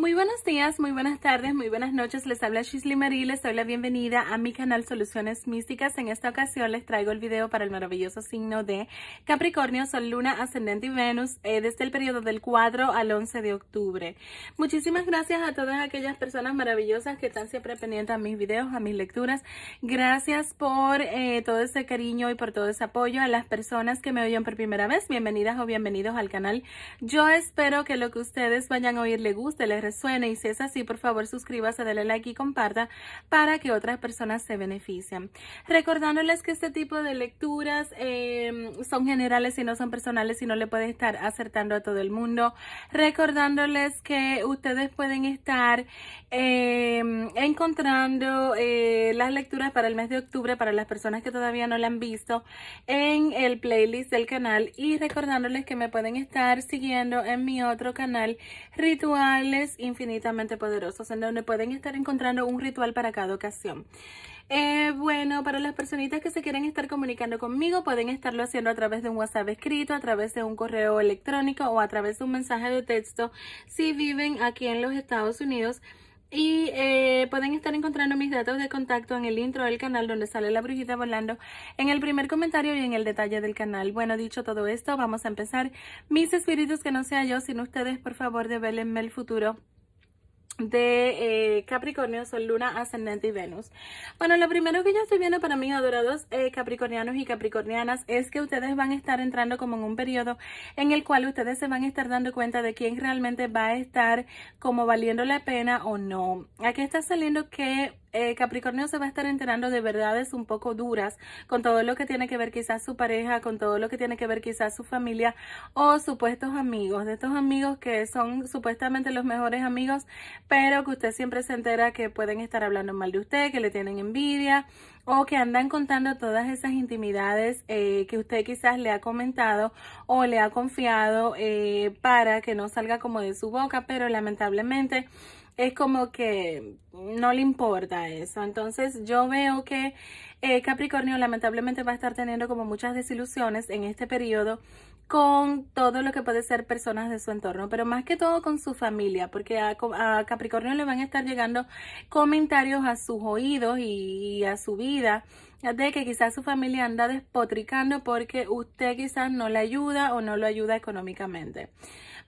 Muy buenos días, muy buenas tardes, muy buenas noches. Les habla Shisley Marie, les doy la bienvenida a mi canal Soluciones Místicas. En esta ocasión les traigo el video para el maravilloso signo de Capricornio, Sol, Luna, Ascendente y Venus, eh, desde el periodo del 4 al 11 de octubre. Muchísimas gracias a todas aquellas personas maravillosas que están siempre pendientes a mis videos, a mis lecturas. Gracias por eh, todo ese cariño y por todo ese apoyo. A las personas que me oyen por primera vez, bienvenidas o bienvenidos al canal. Yo espero que lo que ustedes vayan a oír les guste, les suene y si es así, por favor suscríbase, dale like y comparta para que otras personas se beneficien. Recordándoles que este tipo de lecturas em, son generales y no son personales y no le pueden estar acertando a todo el mundo. Recordándoles que ustedes pueden estar em, encontrando eh, las lecturas para el mes de octubre para las personas que todavía no la han visto en el playlist del canal y recordándoles que me pueden estar siguiendo en mi otro canal Rituales infinitamente poderosos, en donde pueden estar encontrando un ritual para cada ocasión. Eh, bueno, para las personitas que se quieren estar comunicando conmigo, pueden estarlo haciendo a través de un WhatsApp escrito, a través de un correo electrónico o a través de un mensaje de texto si viven aquí en los Estados Unidos. Y eh, pueden estar encontrando mis datos de contacto en el intro del canal donde sale la brujita volando, en el primer comentario y en el detalle del canal. Bueno, dicho todo esto, vamos a empezar. Mis espíritus, que no sea yo, sino ustedes, por favor, develenme el futuro de eh, Capricornio, Sol, Luna, Ascendente y Venus. Bueno, lo primero que yo estoy viendo para mis adorados eh, Capricornianos y Capricornianas es que ustedes van a estar entrando como en un periodo en el cual ustedes se van a estar dando cuenta de quién realmente va a estar como valiendo la pena o no. Aquí está saliendo que eh, Capricornio se va a estar enterando de verdades un poco duras con todo lo que tiene que ver quizás su pareja, con todo lo que tiene que ver quizás su familia o supuestos amigos, de estos amigos que son supuestamente los mejores amigos, pero que usted siempre se entera que pueden estar hablando mal de usted, que le tienen envidia o que andan contando todas esas intimidades eh, que usted quizás le ha comentado o le ha confiado eh, para que no salga como de su boca, pero lamentablemente es como que no le importa eso. Entonces yo veo que eh, Capricornio lamentablemente va a estar teniendo como muchas desilusiones en este periodo con todo lo que puede ser personas de su entorno, pero más que todo con su familia, porque a, Capricornio le van a estar llegando comentarios a sus oídos y, y a su vida de que quizás su familia anda despotricando porque usted quizás no le ayuda o no lo ayuda económicamente.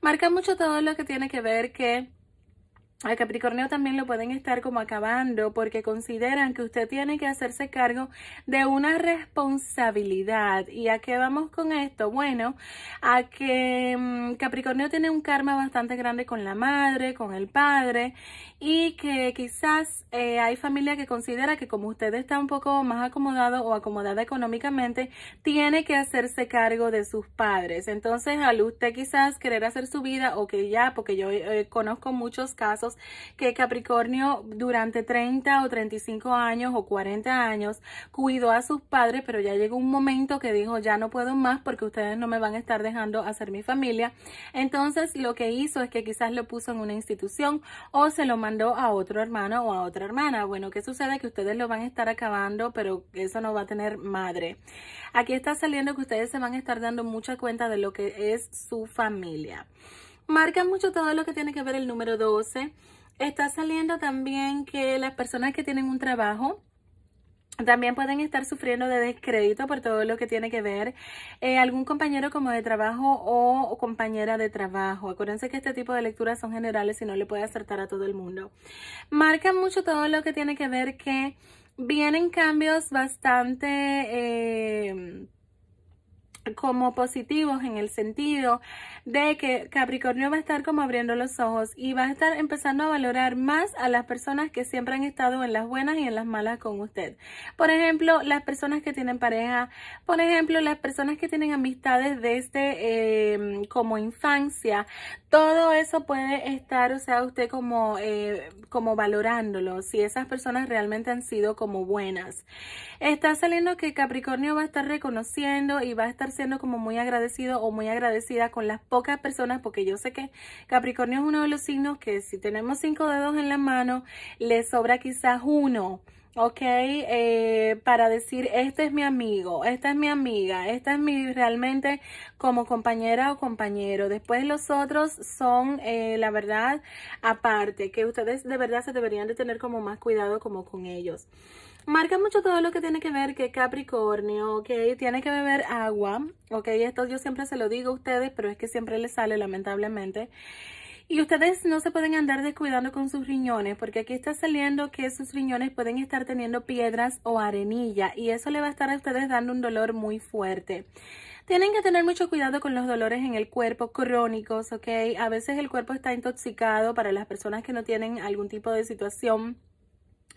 Marca mucho todo lo que tiene que ver que a Capricornio también lo pueden estar como acabando porque consideran que usted tiene que hacerse cargo de una responsabilidad. ¿Y a qué vamos con esto? Bueno, a que mm, Capricornio tiene un karma bastante grande con la madre, con el padre y que quizás eh, hay familia que considera que como usted está un poco más acomodado o acomodada económicamente, tiene que hacerse cargo de sus padres. Entonces, al usted quizás querer hacer su vida o que ya, porque yo eh, conozco muchos casos, que Capricornio durante 30 o 35 años o 40 años cuidó a sus padres, pero ya llegó un momento que dijo, ya no puedo más porque ustedes no me van a estar dejando hacer mi familia. Entonces lo que hizo es que quizás lo puso en una institución o se lo mandó a otro hermano o a otra hermana. Bueno, ¿qué sucede? Que ustedes lo van a estar acabando, pero eso no va a tener madre. Aquí está saliendo que ustedes se van a estar dando mucha cuenta de lo que es su familia. Marca mucho todo lo que tiene que ver el número 12. Está saliendo también que las personas que tienen un trabajo también pueden estar sufriendo de descrédito por todo lo que tiene que ver eh, algún compañero como de trabajo o, compañera de trabajo. Acuérdense que este tipo de lecturas son generales y no le puede acertar a todo el mundo. Marca mucho todo lo que tiene que ver que vienen cambios bastante... Eh, como positivos en el sentido de que Capricornio va a estar como abriendo los ojos y va a estar empezando a valorar más a las personas que siempre han estado en las buenas y en las malas con usted. Por ejemplo, las personas que tienen pareja, por ejemplo, las personas que tienen amistades desde em, como infancia, todo eso puede estar, o sea, usted como, eh, como valorándolo, si esas personas realmente han sido como buenas. Está saliendo que Capricornio va a estar reconociendo y va a estar siendo como muy agradecido o muy agradecida con las pocas personas, porque yo sé que Capricornio es uno de los signos que si tenemos cinco dedos en la mano, le sobra quizás uno. ¿ok? Eh, para decir, este es mi amigo, esta es mi amiga, esta es mi realmente como compañera o compañero. Después los otros son, eh, la verdad, aparte, que ustedes de verdad se deberían de tener como más cuidado como con ellos marca mucho todo lo que tiene que ver que Capricornio, ¿ok? Tiene que beber agua, ¿ok? Esto yo siempre se lo digo a ustedes, pero es que siempre les sale lamentablemente. Y ustedes no se pueden andar descuidando con sus riñones, porque aquí está saliendo que sus riñones pueden estar teniendo piedras o arenilla, y eso le va a estar a ustedes dando un dolor muy fuerte. Tienen que tener mucho cuidado con los dolores en el cuerpo crónicos, ¿ok? A veces el cuerpo está intoxicado para las personas que no tienen algún tipo de situación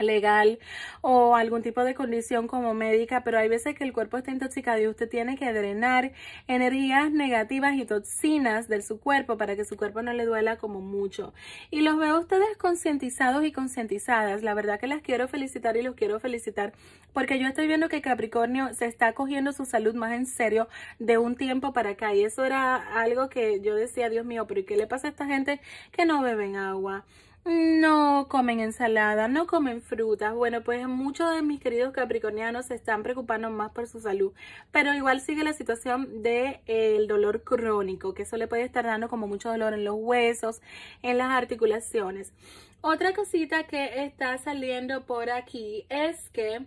legal o algún tipo de condición como médica, pero hay veces que el cuerpo está intoxicado y usted tiene que drenar energías negativas y toxinas de su cuerpo para que su cuerpo no le duela como mucho. Y los veo ustedes concientizados y concientizadas. La verdad que las quiero felicitar y los quiero felicitar porque yo estoy viendo que Capricornio se está cogiendo su salud más en serio de un tiempo para acá y eso era algo que yo decía, Dios mío, pero ¿y qué le pasa a esta gente que no beben agua? no comen ensalada, no comen frutas. Bueno, pues muchos de mis queridos capricornianos se están preocupando más por su salud, pero igual sigue la situación del de, eh, dolor crónico, que eso le puede estar dando como mucho dolor en los huesos, en las articulaciones. Otra cosita que está saliendo por aquí es que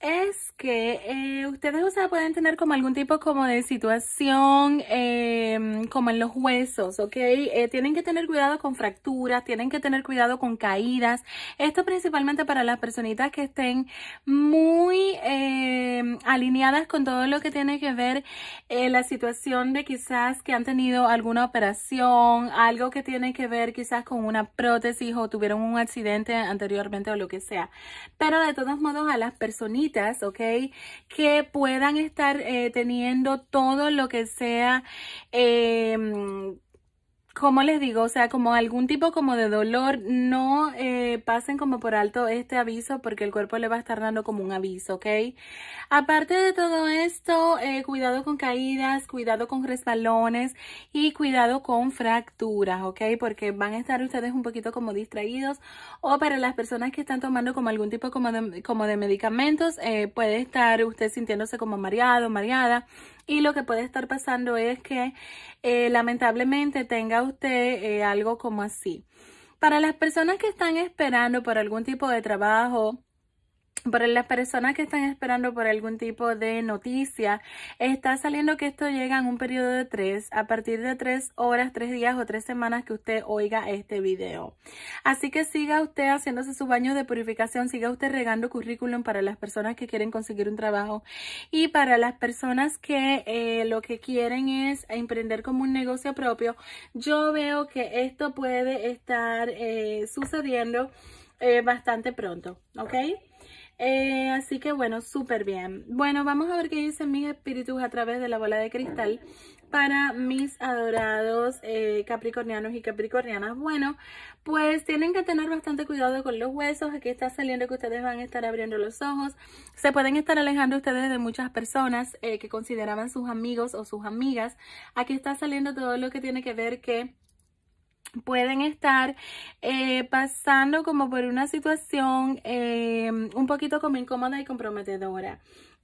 es que eh, ustedes pueden tener como algún tipo como de situación em, como en los huesos, ¿ok? Eh, tienen que tener cuidado con fracturas, tienen que tener cuidado con caídas. Esto principalmente para las personitas que estén muy em, alineadas con todo lo que tiene que ver eh, la situación de quizás que han tenido alguna operación, algo que tiene que ver quizás con una prótesis o tuvieron un accidente anteriormente o lo que sea. Pero de todos modos a las personitas ¿ok? Que puedan estar eh, teniendo todo lo que sea... Em, como les digo, o sea, como algún tipo como de dolor, no eh, pasen como por alto este aviso porque el cuerpo le va a estar dando como un aviso, ¿ok? Aparte de todo esto, eh, cuidado con caídas, cuidado con resbalones y cuidado con fracturas, ¿ok? Porque van a estar ustedes un poquito como distraídos o para las personas que están tomando como algún tipo como de, medicamentos, eh, puede estar usted sintiéndose como mareado, mareada y lo que puede estar pasando es que eh, lamentablemente tenga usted eh, algo como así. Para las personas que están esperando por algún tipo de trabajo, para las personas que están esperando por algún tipo de noticia, está saliendo que esto llega en un periodo de tres, a partir de tres horas, tres días o tres semanas que usted oiga este video. Así que siga usted haciéndose su baño de purificación, siga usted regando currículum para las personas que quieren conseguir un trabajo y para las personas que eh, lo que quieren es emprender como un negocio propio. Yo veo que esto puede estar eh, sucediendo eh, bastante pronto, ¿ok? Eh, así que bueno, súper bien. Bueno, vamos a ver qué dicen mis espíritus a través de la bola de cristal para mis adorados eh, capricornianos y capricornianas. Bueno, pues tienen que tener bastante cuidado con los huesos. Aquí está saliendo que ustedes van a estar abriendo los ojos. Se pueden estar alejando ustedes de muchas personas eh, que consideraban sus amigos o sus amigas. Aquí está saliendo todo lo que tiene que ver que pueden estar eh, pasando como por una situación eh, un poquito como incómoda y comprometedora.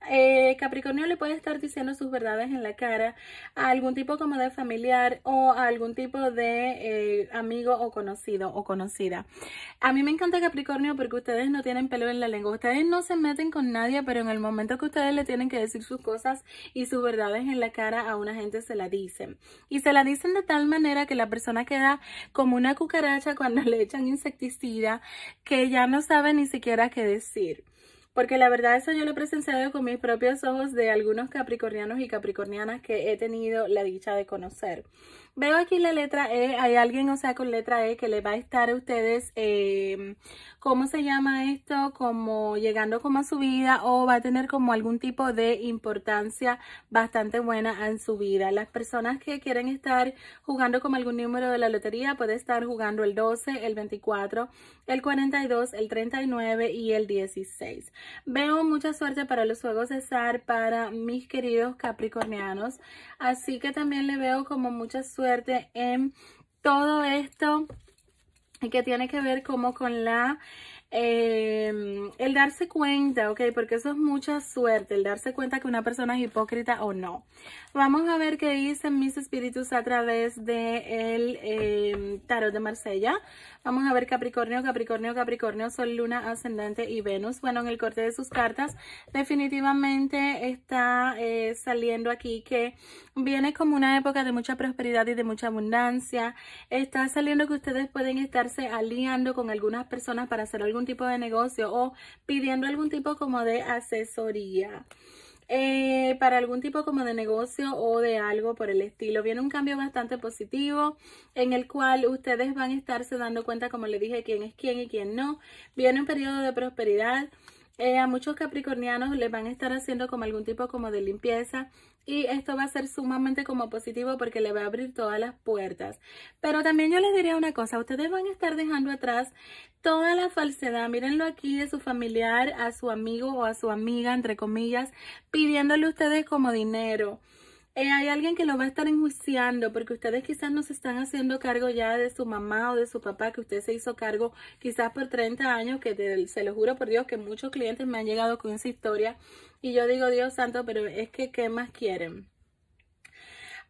Eh, Capricornio le puede estar diciendo sus verdades en la cara a algún tipo como de familiar o a algún tipo de eh, amigo o conocido o conocida. A mí me encanta Capricornio porque ustedes no tienen pelo en la lengua, ustedes no se meten con nadie, pero en el momento que ustedes le tienen que decir sus cosas y sus verdades en la cara a una gente se la dicen. Y se la dicen de tal manera que la persona queda como una cucaracha cuando le echan insecticida que ya no sabe ni siquiera qué decir porque la verdad eso yo lo he presenciado con mis propios ojos de algunos capricornianos y capricornianas que he tenido la dicha de conocer. Veo aquí la letra E, hay alguien, o sea, con letra E que le va a estar a ustedes, em, ¿cómo se llama esto? Como llegando como a su vida o va a tener como algún tipo de importancia bastante buena en su vida. Las personas que quieren estar jugando como algún número de la lotería puede estar jugando el 12, el 24, el 42, el 39 y el 16. Veo mucha suerte para los juegos de para mis queridos capricornianos, así que también le veo como mucha suerte en todo esto que tiene que ver como con la em, el darse cuenta, ok, porque eso es mucha suerte, el darse cuenta que una persona es hipócrita o no. Vamos a ver qué dicen mis espíritus a través del de el em, tarot de Marsella Vamos a ver Capricornio, Capricornio, Capricornio, Sol, Luna, Ascendente y Venus. Bueno, en el corte de sus cartas definitivamente está eh, saliendo aquí que viene como una época de mucha prosperidad y de mucha abundancia. Está saliendo que ustedes pueden estarse aliando con algunas personas para hacer algún tipo de negocio o pidiendo algún tipo como de asesoría. Eh, para algún tipo como de negocio o de algo por el estilo. Viene un cambio bastante positivo en el cual ustedes van a estarse dando cuenta, como le dije, quién es quién y quién no. Viene un periodo de prosperidad eh, a muchos capricornianos les van a estar haciendo como algún tipo como de limpieza y esto va a ser sumamente como positivo porque le va a abrir todas las puertas. Pero también yo les diría una cosa, ustedes van a estar dejando atrás toda la falsedad, mírenlo aquí de su familiar a su amigo o a su amiga, entre comillas, pidiéndole ustedes como dinero. Eh, hay alguien que lo va a estar enjuiciando porque ustedes quizás no se están haciendo cargo ya de su mamá o de su papá que usted se hizo cargo quizás por 30 años, que se lo juro por Dios que muchos clientes me han llegado con esa historia y yo digo, Dios santo, pero es que ¿qué más quieren?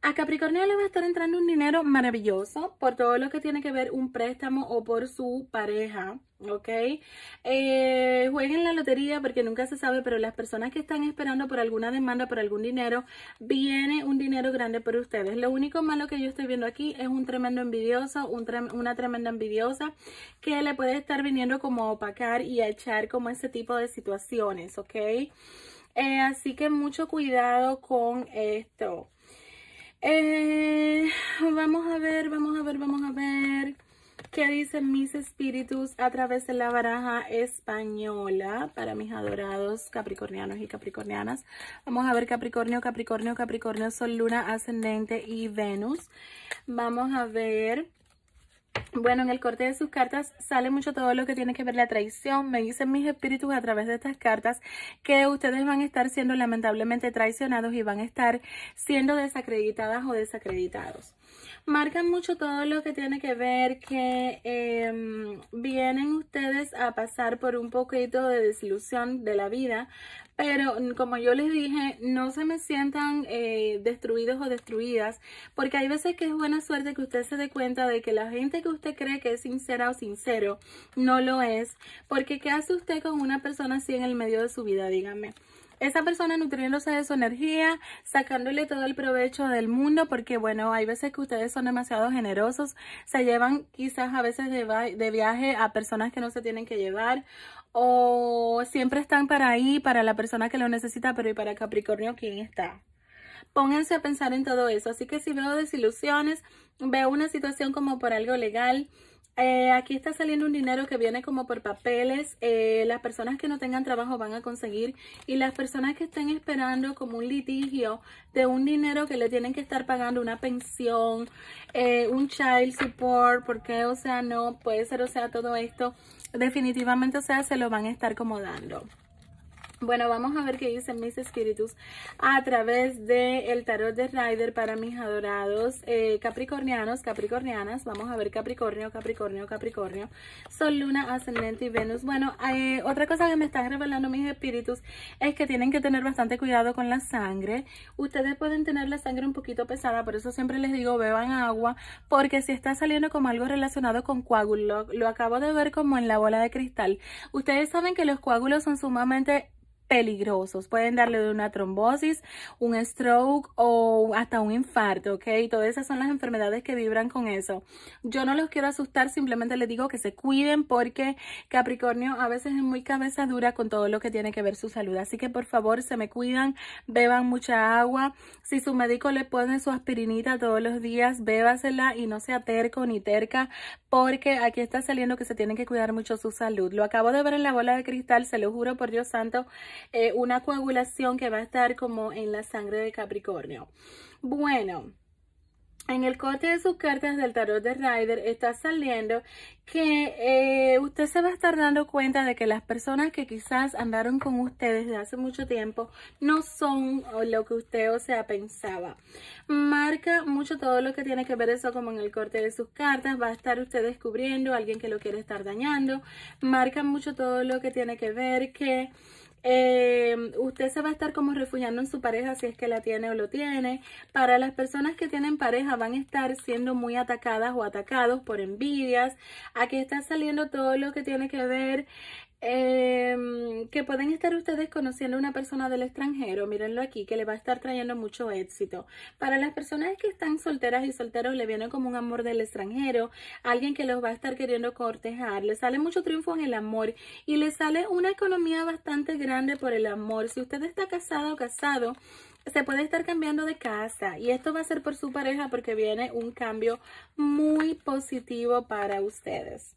A Capricornio le va a estar entrando un dinero maravilloso por todo lo que tiene que ver un préstamo o por su pareja, ¿ok? Eh, jueguen la lotería porque nunca se sabe, pero las personas que están esperando por alguna demanda, por algún dinero, viene un dinero grande por ustedes. Lo único malo que yo estoy viendo aquí es un tremendo envidioso, una tremenda envidiosa que le puede estar viniendo como a opacar y a echar como ese tipo de situaciones, ¿ok? Eh, así que mucho cuidado con esto. Eh, vamos a ver, vamos a ver, vamos a ver qué dicen mis espíritus a través de la baraja española para mis adorados capricornianos y capricornianas. Vamos a ver Capricornio, Capricornio, Capricornio, Sol, Luna, Ascendente y Venus. Vamos a ver bueno, en el corte de sus cartas sale mucho todo lo que tiene que ver la traición. Me dicen mis espíritus a través de estas cartas que ustedes van a estar siendo lamentablemente traicionados y van a estar siendo desacreditadas o desacreditados marcan mucho todo lo que tiene que ver que em, vienen ustedes a pasar por un poquito de desilusión de la vida, pero mm, como yo les dije, no se me sientan eh, destruidos o destruidas, porque hay veces que es buena suerte que usted se dé cuenta de que la gente que usted cree que es sincera o sincero no lo es, porque ¿qué hace usted con una persona así en el medio de su vida? díganme esa persona nutriéndose de su energía, sacándole todo el provecho del mundo, porque bueno, hay veces que ustedes son demasiado generosos, se llevan quizás a veces de, de viaje a personas que no se tienen que llevar o siempre están para ahí, para la persona que lo necesita, pero ¿y para Capricornio quién está? pónganse a pensar en todo eso. Así que si veo desilusiones, veo una situación como por algo legal, eh, aquí está saliendo un dinero que viene como por papeles. Eh, las personas que no tengan trabajo van a conseguir. Y las personas que estén esperando como un litigio de un dinero que le tienen que estar pagando una pensión, eh, un child support, porque, o sea, no puede ser, o sea, todo esto definitivamente, o sea, se lo van a estar acomodando. Bueno, vamos a ver qué dicen mis espíritus a través del el tarot de Rider para mis adorados eh, capricornianos, capricornianas. Vamos a ver Capricornio, Capricornio, Capricornio. Sol, Luna, Ascendente y Venus. Bueno, eh, otra cosa que me están revelando mis espíritus es que tienen que tener bastante cuidado con la sangre. Ustedes pueden tener la sangre un poquito pesada, por eso siempre les digo beban agua, porque si está saliendo como algo relacionado con coágulos, lo acabo de ver como en la bola de cristal. Ustedes saben que los coágulos son sumamente peligrosos. Pueden darle una trombosis, un stroke o hasta un infarto, ¿ok? Todas esas son las enfermedades que vibran con eso. Yo no los quiero asustar, simplemente les digo que se cuiden porque Capricornio a veces es muy cabeza dura con todo lo que tiene que ver su salud. Así que por favor se me cuidan, beban mucha agua. Si su médico le pone su aspirinita todos los días, bébasela y no sea terco ni terca porque aquí está saliendo que se tienen que cuidar mucho su salud. Lo acabo de ver en la bola de cristal, se lo juro por Dios santo eh, una coagulación que va a estar como en la sangre de Capricornio. Bueno. En el corte de sus cartas del tarot de Rider está saliendo que eh, usted se va a estar dando cuenta de que las personas que quizás andaron con ustedes desde hace mucho tiempo no son lo que usted o sea pensaba. Marca mucho todo lo que tiene que ver eso como en el corte de sus cartas. Va a estar usted descubriendo alguien que lo quiere estar dañando. Marca mucho todo lo que tiene que ver que Em, usted se va a estar como refugiando en su pareja si es que la tiene o lo tiene. Para las personas que tienen pareja van a estar siendo muy atacadas o atacados por envidias. Aquí está saliendo todo lo que tiene que ver Em, que pueden estar ustedes conociendo a una persona del extranjero, mírenlo aquí, que le va a estar trayendo mucho éxito. Para las personas que están solteras y solteros, le viene como un amor del extranjero, alguien que los va a estar queriendo cortejar, le sale mucho triunfo en el amor y le sale una economía bastante grande por el amor. Si usted está casado o casado, se puede estar cambiando de casa y esto va a ser por su pareja porque viene un cambio muy positivo para ustedes.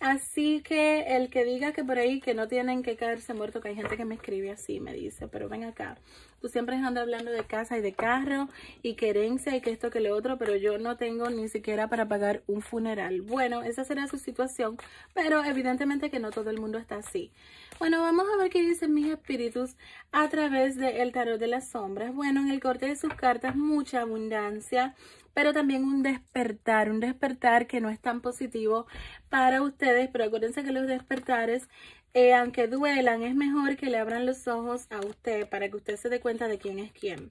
Así que el que diga que por ahí que no tienen que caerse muerto, que hay gente que me escribe así, me dice, pero ven acá, tú siempre andas hablando de casa y de carro y querencia y que esto que lo otro, pero yo no tengo ni siquiera para pagar un funeral. Bueno, esa será su situación, pero evidentemente que no todo el mundo está así. Bueno, vamos a ver qué dicen mis espíritus a través del el tarot de las sombras. Bueno, en el corte de sus cartas, mucha abundancia, pero también un despertar, un despertar que no es tan positivo para ustedes, pero acuérdense que los despertares eh, aunque duelan, es mejor que le abran los ojos a usted para que usted se dé cuenta de quién es quién.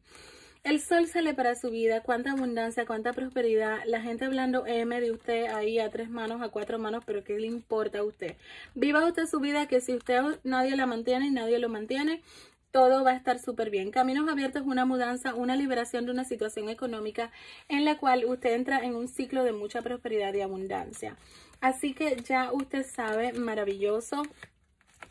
El sol sale para su vida, cuánta abundancia, cuánta prosperidad. La gente hablando M de usted ahí a tres manos, a cuatro manos, pero ¿qué le importa a usted? Viva usted su vida que si usted nadie la mantiene y nadie lo mantiene, todo va a estar súper bien. Caminos abiertos, una mudanza, una liberación de una situación económica en la cual usted entra en un ciclo de mucha prosperidad y abundancia. Así que ya usted sabe, maravilloso.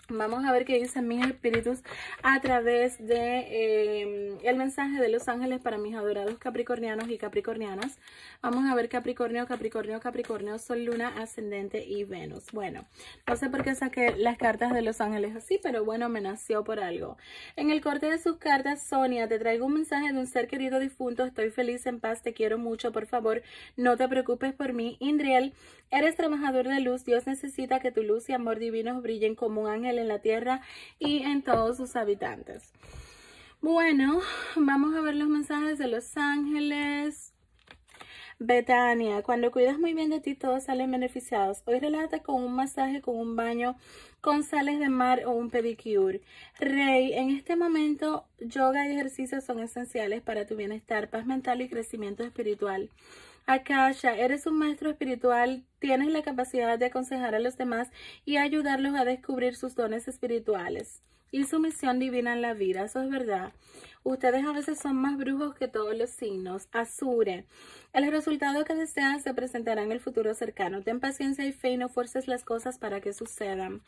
Vamos a ver qué dicen mis espíritus a través de eh, el mensaje de los ángeles para mis adorados capricornianos y capricornianas. Vamos a ver Capricornio, Capricornio, Capricornio, Sol, Luna, Ascendente y Venus. Bueno, no sé por qué saqué las cartas de los ángeles así, pero bueno, me nació por algo. En el corte de sus cartas, Sonia, te traigo un mensaje de un ser querido difunto. Estoy feliz, en paz, te quiero mucho, por favor. No te preocupes por mí. Indriel, eres trabajador de luz. Dios necesita que tu luz y amor divinos brillen como un ángel en la tierra y en todos sus habitantes. Bueno, vamos a ver los mensajes de los ángeles. Betania, cuando cuidas muy bien de ti, todos salen beneficiados. Hoy relata con un masaje, con un baño, con sales de mar o un pedicure. Rey, en este momento, yoga y ejercicios son esenciales para tu bienestar, paz mental y crecimiento espiritual. Akasha, eres un maestro espiritual, tienes la capacidad de aconsejar a los demás y ayudarlos a descubrir sus dones espirituales y su misión divina en la vida. Eso es verdad. Ustedes a veces son más brujos que todos los signos. Azure. El resultado que deseas se presentará en el futuro cercano. Ten paciencia y fe y no fuerces las cosas para que sucedan.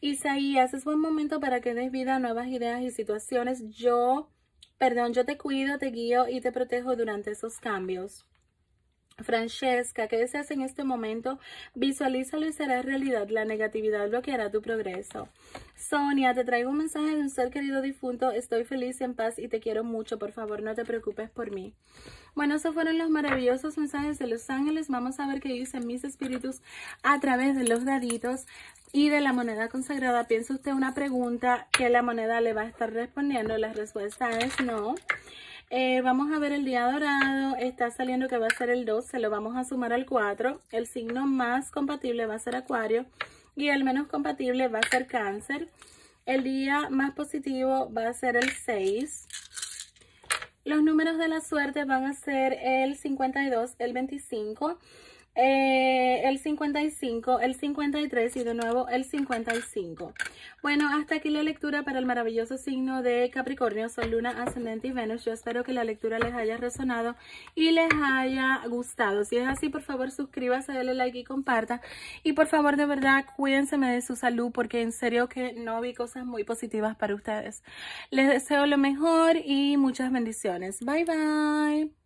Isaías, es buen momento para que des vida a nuevas ideas y situaciones. Yo, perdón, yo te cuido, te guío y te protejo durante esos cambios. Francesca, ¿qué deseas en este momento? Visualízalo y será realidad. La negatividad bloqueará tu progreso. Sonia, te traigo un mensaje de un ser querido difunto. Estoy feliz, en paz y te quiero mucho. Por favor, no te preocupes por mí. Bueno, esos fueron los maravillosos mensajes de los ángeles. Vamos a ver qué dicen mis espíritus a través de los daditos y de la moneda consagrada. Piensa usted una pregunta que la moneda le va a estar respondiendo. La respuesta es no. Eh, vamos a ver el día dorado, está saliendo que va a ser el 2, se lo vamos a sumar al 4. El signo más compatible va a ser acuario y el menos compatible va a ser cáncer. El día más positivo va a ser el 6. Los números de la suerte van a ser el 52, el 25, eh, el 55, el 53 y de nuevo el 55. Bueno, hasta aquí la lectura para el maravilloso signo de Capricornio, Sol, Luna, Ascendente y Venus. Yo espero que la lectura les haya resonado y les haya gustado. Si es así, por favor, suscríbase, denle like y comparta. Y por favor, de verdad, cuídense de su salud porque en serio que no vi cosas muy positivas para ustedes. Les deseo lo mejor y muchas bendiciones. Bye, bye.